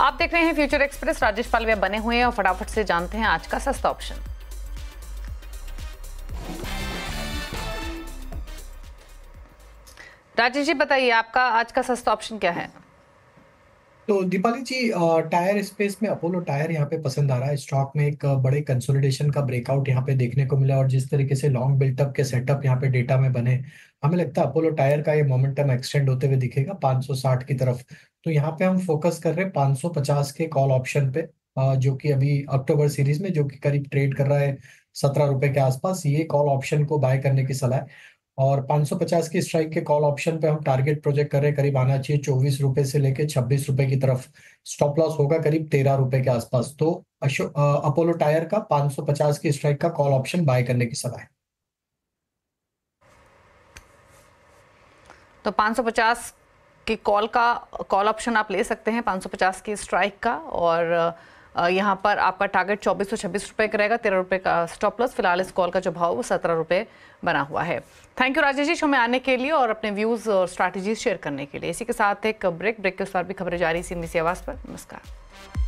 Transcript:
आप देख रहे हैं फ्यूचर एक्सप्रेस राजेश पालवे बने हुए हैं और फटाफट से जानते हैं आज का सस्ता ऑप्शन राजेश जी बताइए आपका आज का सस्ता ऑप्शन क्या है तो दीपाली जी टायर स्पेस में अपोलो टायर यहाँ पे पसंद आ रहा है स्टॉक में एक बड़े कंसोलिडेशन का ब्रेकआउट यहाँ पे देखने को मिला और जिस तरीके से लॉन्ग बिल्टअप के सेटअप यहाँ पे डेटा में बने हमें लगता है अपोलो टायर का ये मोमेंटम एक्सटेंड होते हुए दिखेगा 560 की तरफ तो यहाँ पे हम फोकस कर रहे हैं 550 के कॉल ऑप्शन पे जो कि अभी अक्टूबर सीरीज में जो कि करीब ट्रेड कर रहा है सत्रह रुपए के आसपास ये कॉल ऑप्शन को बाय करने की सलाह है और 550 की स्ट्राइक के कॉल ऑप्शन पे हम टारगेट प्रोजेक्ट कर रहे हैं करीब आना चाहिए चौबीस रुपए से लेके छब्बीस रुपए की तरफ स्टॉप लॉस होगा करीब तेरह रुपए के आसपास तो अपोलो टायर का 550 की स्ट्राइक का कॉल ऑप्शन बाय करने की सलाह है तो 550 कि कॉल का कॉल ऑप्शन आप ले सकते हैं 550 की स्ट्राइक का और यहाँ पर आपका टारगेट चौबीस सौ छब्बीस रुपये का रहेगा तेरह रुपये का स्टॉप लॉस फिलहाल इस कॉल का जो भाव वो सत्रह रुपये बना हुआ है thank you Rajesh ji show में आने के लिए और अपने व्यूज़ और स्ट्रैटेजीज शेयर करने के लिए इसी के साथ एक ब्रेक ब्रेक के उस भी खबरें जारी सी आवाज़ पर नमस्कार